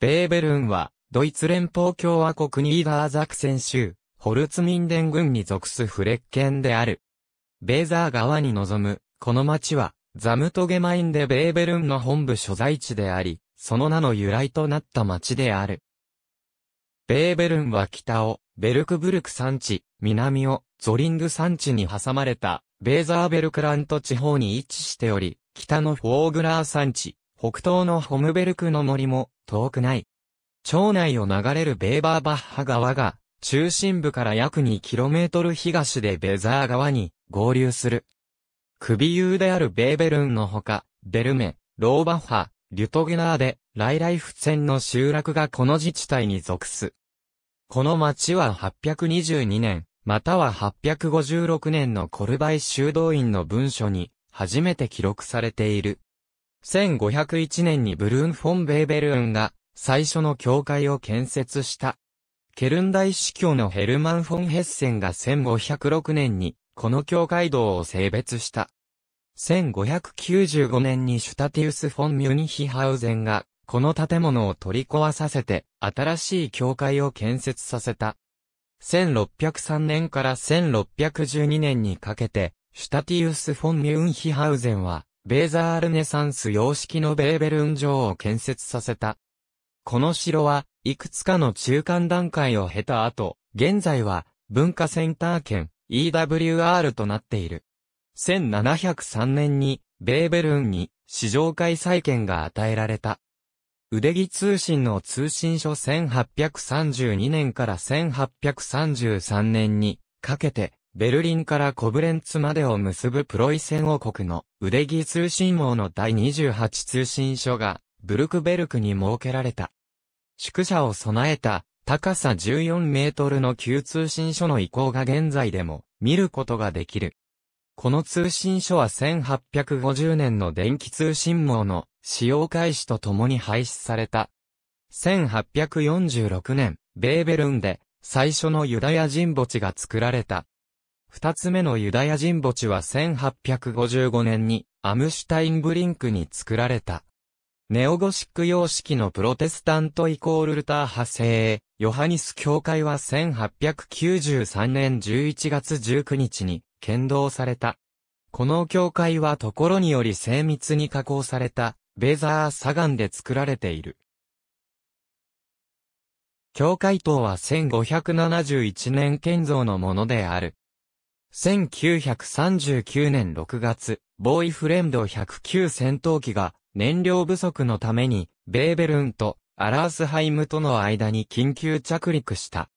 ベーベルンは、ドイツ連邦共和国ニーダーザクセン州、ホルツミンデン郡に属すフレッケンである。ベーザー川に臨む、この町は、ザムトゲマインでベーベルンの本部所在地であり、その名の由来となった町である。ベーベルンは北を、ベルクブルク山地、南を、ゾリング山地に挟まれた、ベーザーベルクラント地方に位置しており、北のフォーグラー山地、北東のホムベルクの森も遠くない。町内を流れるベーバーバッハ川が、中心部から約 2km 東でベザー川に合流する。首遊であるベーベルンのほか、ベルメ、ローバッハ、リュトゲナーで、ライライフ線の集落がこの自治体に属す。この町は822年、または856年のコルバイ修道院の文書に、初めて記録されている。1501年にブルーン・フォン・ベーベルーンが最初の教会を建設した。ケルン大司教のヘルマン・フォン・ヘッセンが1506年にこの教会堂を性別した。1595年にシュタティウス・フォン・ミュニヒハウゼンがこの建物を取り壊させて新しい教会を建設させた。1603年から1612年にかけて、シュタティウス・フォン・ミュンヒハウゼンは、ベーザールネサンス様式のベーベルン城を建設させた。この城は、いくつかの中間段階を経た後、現在は、文化センター圏 EWR となっている。1703年に、ベーベルンに、市場開催権が与えられた。腕木通信の通信書1832年から1833年に、かけて、ベルリンからコブレンツまでを結ぶプロイセン王国のウデギ通信網の第28通信所がブルクベルクに設けられた。宿舎を備えた高さ14メートルの旧通信所の移行が現在でも見ることができる。この通信所は1850年の電気通信網の使用開始とともに廃止された。1846年、ベーベルンで最初のユダヤ人墓地が作られた。二つ目のユダヤ人墓地は1855年にアムシュタインブリンクに作られた。ネオゴシック様式のプロテスタントイコールルター派生、ヨハニス教会は1893年11月19日に建造された。この教会はところにより精密に加工された、ベザー砂岩で作られている。教会塔は1571年建造のものである。1939年6月、ボーイフレンド109戦闘機が燃料不足のためにベーベルンとアラースハイムとの間に緊急着陸した。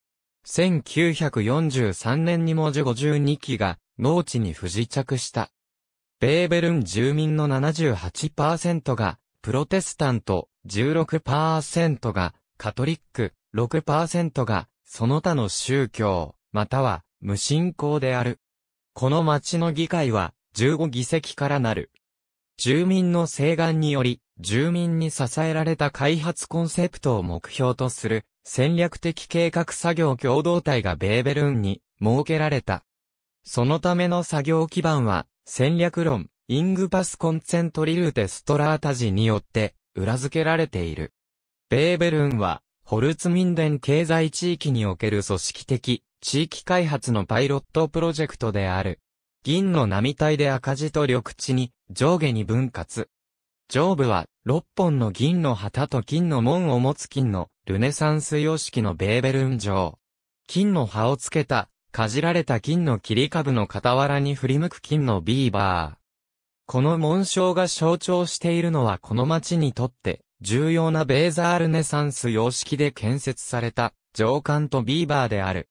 1943年にも52機が農地に不時着した。ベーベルン住民の78%がプロテスタント、16%がカトリック、6%がその他の宗教、または無信仰である。この町の議会は15議席からなる。住民の請願により、住民に支えられた開発コンセプトを目標とする戦略的計画作業共同体がベーベルンに設けられた。そのための作業基盤は戦略論、イングパスコンセントリルテストラータジによって裏付けられている。ベーベルンは、ホルツミンデン経済地域における組織的、地域開発のパイロットプロジェクトである。銀の波体で赤字と緑地に上下に分割。上部は6本の銀の旗と金の門を持つ金のルネサンス様式のベーベルン城。金の葉をつけた、かじられた金の切り株の傍らに振り向く金のビーバー。この紋章が象徴しているのはこの町にとって重要なベーザールネサンス様式で建設された上官とビーバーである。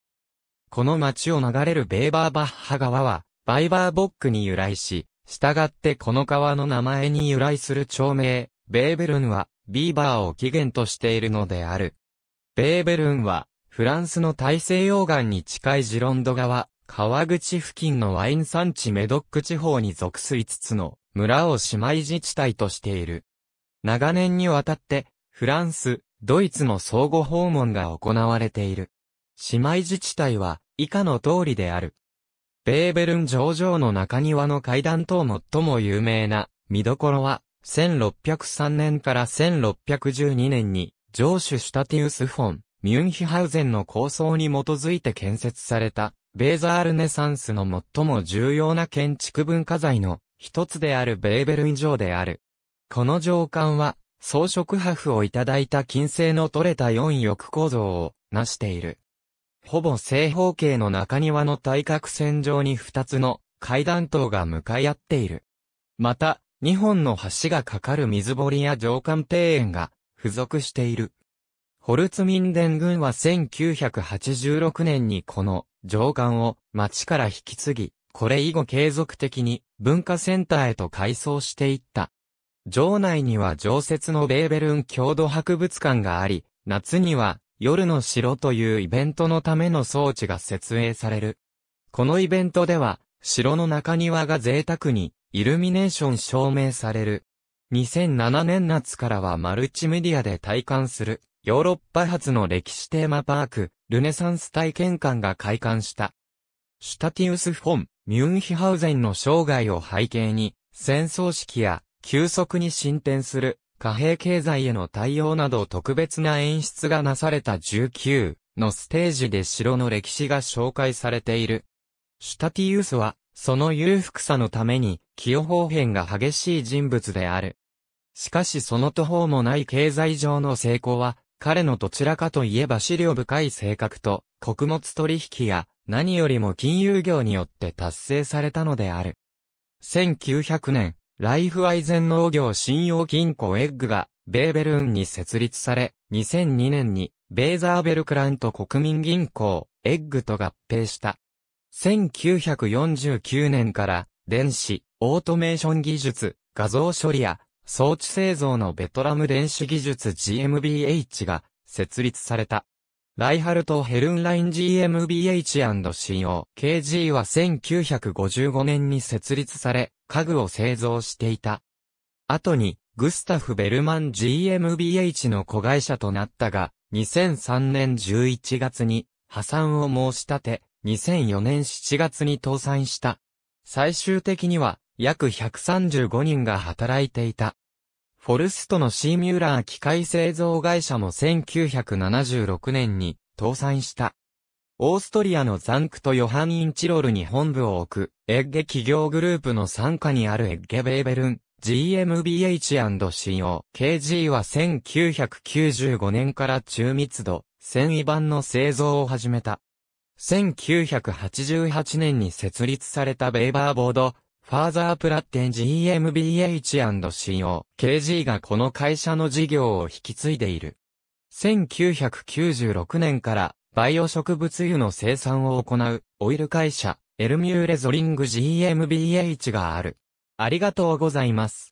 この町を流れるベーバーバッハ川は、バイバーボックに由来し、従ってこの川の名前に由来する町名、ベーベルンは、ビーバーを起源としているのである。ベーベルンは、フランスの大西洋岸に近いジロンド川、川口付近のワイン産地メドック地方に属す5つの村を姉妹自治体としている。長年にわたって、フランス、ドイツの相互訪問が行われている。姉妹自治体は、以下の通りである。ベーベルン上場の中庭の階段等最も有名な見どころは、1603年から1612年に、上主シュタティウス・フォン、ミュンヒハウゼンの構想に基づいて建設された、ベーザールネサンスの最も重要な建築文化財の一つであるベーベルン城である。この城館は、装飾破布をいただいた金星の取れた四翼構造を成している。ほぼ正方形の中庭の対角線上に2つの階段塔が向かい合っている。また、2本の橋がかかる水堀や上官庭園が付属している。ホルツミンデン軍は1986年にこの上官を町から引き継ぎ、これ以後継続的に文化センターへと改装していった。城内には常設のベーベルン郷土博物館があり、夏には夜の城というイベントのための装置が設営される。このイベントでは、城の中庭が贅沢にイルミネーション証明される。2007年夏からはマルチメディアで体感するヨーロッパ発の歴史テーマパーク、ルネサンス体験館が開館した。シュタティウス・フォン、ミュンヒハウゼンの生涯を背景に、戦争式や急速に進展する貨幣経済への対応など特別な演出がなされた19のステージで城の歴史が紹介されている。シュタティウスは、その裕福さのために、清方変が激しい人物である。しかしその途方もない経済上の成功は、彼のどちらかといえば資料深い性格と、穀物取引や、何よりも金融業によって達成されたのである。1900年、ライフアイゼン農業信用金庫エッグが、ベーベルーンに設立され、2002年に、ベーザーベルクラント国民銀行、エッグと合併した。1949年から、電子、オートメーション技術、画像処理や、装置製造のベトラム電子技術 GMBH が設立された。ライハルト・ヘルンライン GMBH&CO、KG は1955年に設立され、家具を製造していた。後に、グスタフ・ベルマン GmbH の子会社となったが、2003年11月に破産を申し立て、2004年7月に倒産した。最終的には約135人が働いていた。フォルストのシーミューラー機械製造会社も1976年に倒産した。オーストリアのザンクとヨハンインチロルに本部を置く、エッゲ企業グループの傘下にあるエッゲベーベルン、GmbH&CO。KG は1995年から中密度、繊維板の製造を始めた。1988年に設立されたベーバーボード、ファーザープラッテン GmbH&CO。KG がこの会社の事業を引き継いでいる。1996年からバイオ植物油の生産を行う、オイル会社、エルミューレゾリング GmbH がある。ありがとうございます。